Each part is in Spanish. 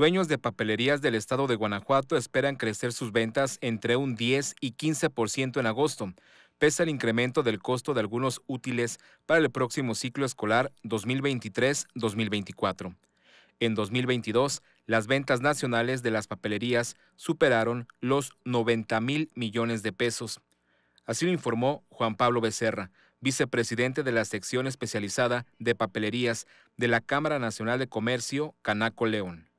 Dueños de papelerías del estado de Guanajuato esperan crecer sus ventas entre un 10 y 15% en agosto, pese al incremento del costo de algunos útiles para el próximo ciclo escolar 2023-2024. En 2022, las ventas nacionales de las papelerías superaron los 90 mil millones de pesos. Así lo informó Juan Pablo Becerra, vicepresidente de la sección especializada de papelerías de la Cámara Nacional de Comercio, Canaco León.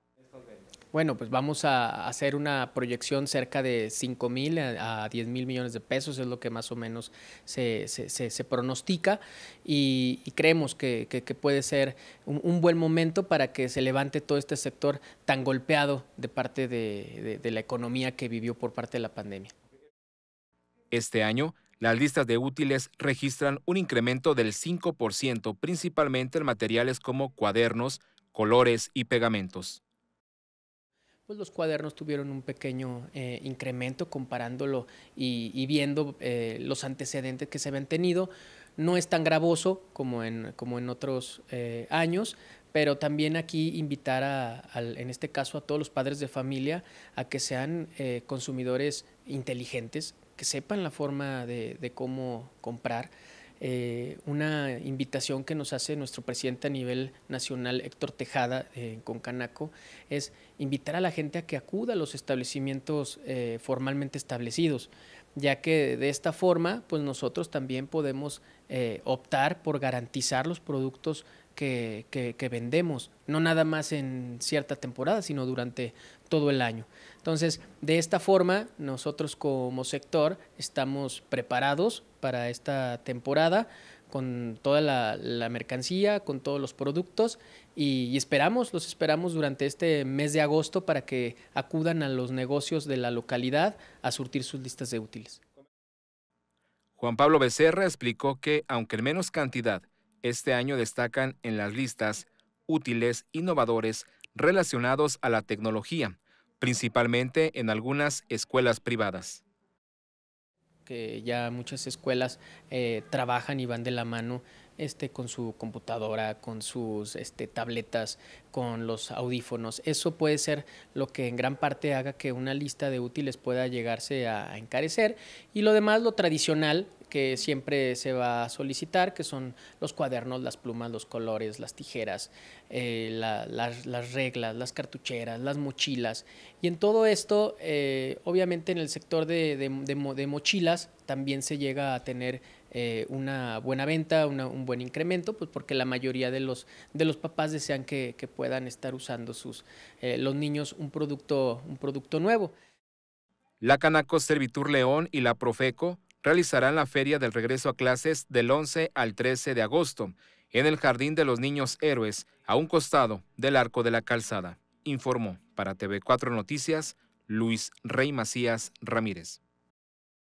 Bueno, pues vamos a hacer una proyección cerca de 5 mil a 10 mil millones de pesos, es lo que más o menos se, pronostica y, creemos que, puede ser un, buen momento para que se levante todo este sector tan golpeado de parte de la economía que vivió por parte de la pandemia. Este año, las listas de útiles registran un incremento del 5%, principalmente en materiales como cuadernos, colores y pegamentos. Pues, los cuadernos tuvieron un pequeño eh, incremento comparándolo y, viendo eh, los antecedentes que se habían tenido. No es tan gravoso como en, como en otros eh, años, pero también aquí invitar, a, en este caso, a todos los padres de familia a que sean consumidores inteligentes, que sepan la forma de cómo comprar eh, una invitación que nos hace nuestro presidente a nivel nacional, Héctor Tejada, eh, con Canaco, es invitar a la gente a que acuda a los establecimientos eh, formalmente establecidos, ya que de esta forma, pues nosotros también podemos optar por garantizar los productos que, vendemos, no nada más en cierta temporada, sino durante todo el año. Entonces, de esta forma, nosotros como sector estamos preparados para esta temporada con toda la, mercancía, con todos los productos y, y, esperamos, los esperamos durante este mes de agosto para que acudan a los negocios de la localidad a surtir sus listas de útiles. Juan Pablo Becerra explicó que, aunque en menos cantidad, este año destacan en las listas útiles innovadores relacionados a la tecnología, principalmente en algunas escuelas privadas que ya muchas escuelas eh, trabajan y van de la mano este, con su computadora, con sus este, tabletas, con los audífonos. Eso puede ser lo que en gran parte haga que una lista de útiles pueda llegarse a encarecer. Y lo demás, lo tradicional, que siempre se va a solicitar, que son los cuadernos, las plumas, los colores, las tijeras, eh, las, reglas, las cartucheras, las mochilas. Y en todo esto, eh, obviamente en el sector de, mochilas también se llega a tener eh, una buena venta, un buen incremento, pues porque la mayoría de los, papás desean que, puedan estar usando sus, los niños un producto, un producto nuevo. La Canaco Servitur León y la Profeco realizarán la Feria del Regreso a Clases del 11 al 13 de agosto en el Jardín de los Niños Héroes, a un costado del Arco de la Calzada, informó para TV4 Noticias Luis Rey Macías Ramírez.